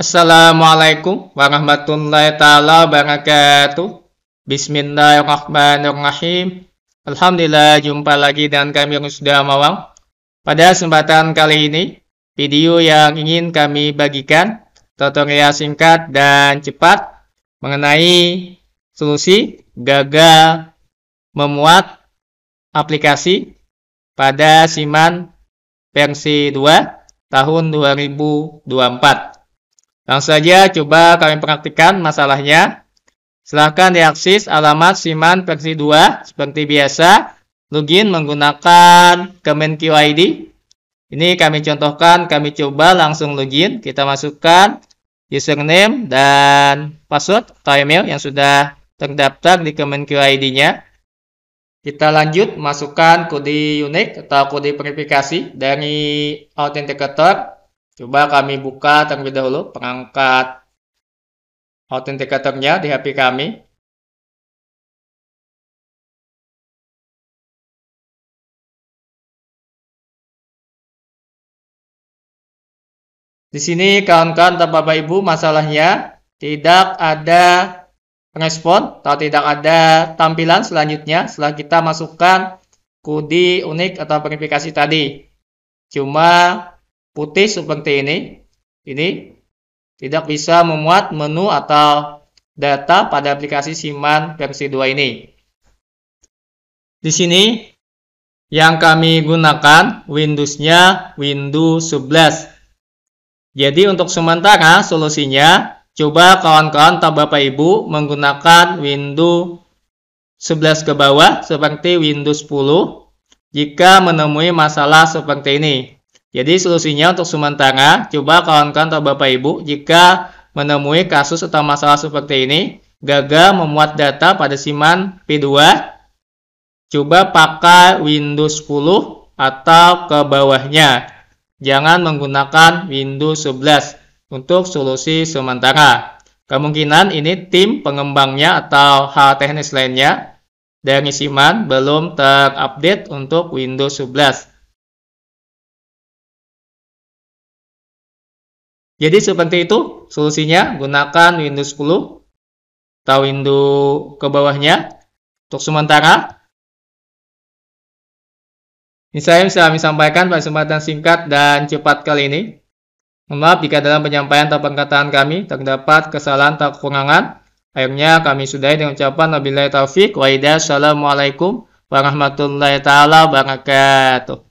Assalamualaikum warahmatullahi taala wabarakatuh. Bismillahirrahmanirrahim. Alhamdulillah jumpa lagi dengan kami yang sudah Mawang. Pada kesempatan kali ini, video yang ingin kami bagikan tutorial singkat dan cepat mengenai solusi gagal memuat aplikasi pada Siman versi 2 tahun 2024. Langsung saja coba kami praktikkan masalahnya. Silahkan diakses alamat Siman versi 2 seperti biasa. Login menggunakan Kemen QID. Ini kami contohkan, kami coba langsung login. Kita masukkan username dan password atau email yang sudah terdaftar di Kemenkeu ID-nya. Kita lanjut masukkan kode unik atau kode verifikasi dari authenticator Coba kami buka terlebih dahulu pengangkat autenticatornya di HP kami. Di sini kawan-kawan dan Bapak Ibu masalahnya tidak ada respon atau tidak ada tampilan selanjutnya setelah kita masukkan kode unik atau verifikasi tadi. Cuma putih seperti ini, ini tidak bisa memuat menu atau data pada aplikasi Siman versi 2 ini. Di sini yang kami gunakan Windows-nya Windows 11. Jadi untuk sementara solusinya coba kawan-kawan atau Bapak Ibu menggunakan Windows 11 ke bawah seperti Windows 10 jika menemui masalah seperti ini. Jadi solusinya untuk sementara, coba kawan-kawan atau Bapak Ibu jika menemui kasus atau masalah seperti ini, gagal memuat data pada siman P2, coba pakai Windows 10 atau ke bawahnya. Jangan menggunakan Windows 11 untuk solusi sementara. Kemungkinan ini tim pengembangnya atau hal teknis lainnya dari Siman belum terupdate untuk Windows 11. Jadi seperti itu solusinya. Gunakan Windows 10 atau Windows ke bawahnya untuk sementara. Ini saya bisa sampaikan pada kesempatan singkat dan cepat kali ini. Mohon maaf jika dalam penyampaian atau perkataan kami terdapat kesalahan atau kekurangan. Akhirnya kami sudahi dengan ucapan Nabi Taufik. wa Assalamualaikum warahmatullahi taala wabarakatuh.